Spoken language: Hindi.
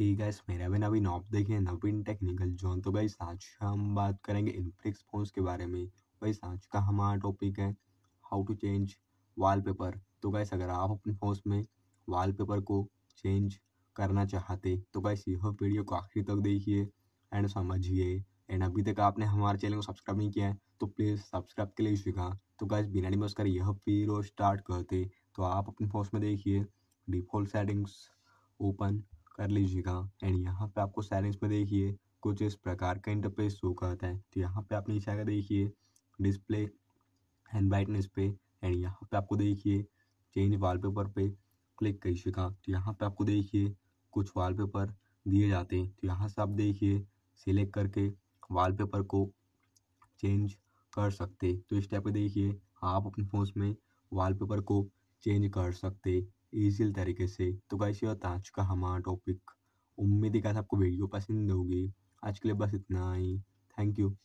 ठीक गैस मेरा भी नवीन आप देखें नवीन टेक्निकल जोन तो गाइस आज हम बात करेंगे इनफ्लिक्स फोन्स के बारे में गाइस तो आज का हमारा टॉपिक है हाउ टू चेंज वॉलपेपर तो गाइस अगर आप अपने फोन में वॉलपेपर को चेंज करना चाहते तो गाइस यह वीडियो को आखिर तक देखिए एंड समझिए एंड अभी तक आपने हमारे चैनल को सब्सक्राइब नहीं किया है तो प्लीज़ सब्सक्राइब के लिए सीखा तो गाइस बिना नहीं कर यह वीडियो स्टार्ट करते तो आप अपने फोन में देखिए डिफॉल्ट सेटिंग्स ओपन कर लीजिएगा एंड यहाँ पे आपको सेटिंग्स में देखिए कुछ इस प्रकार का इंटरफेस शो करता है तो यहाँ पे आप नीचे आकर देखिए डिस्प्ले एंड ब्राइटनेस पे एंड यहाँ पे आपको देखिए चेंज वॉलपेपर पे क्लिक कीजिएगा तो यहाँ पे आपको देखिए कुछ वॉलपेपर दिए जाते हैं तो यहाँ से आप देखिए सिलेक्ट करके वॉलपेपर को चेंज कर सकते तो इस टाइप पे देखिए आप अपने फ़ोन में वॉलपेपर को चेंज कर सकते ईजील तरीके से तो गाइस ये होता आज का हमारा टॉपिक उम्मीद है आपको वीडियो पसंद होगी आज के लिए बस इतना ही थैंक यू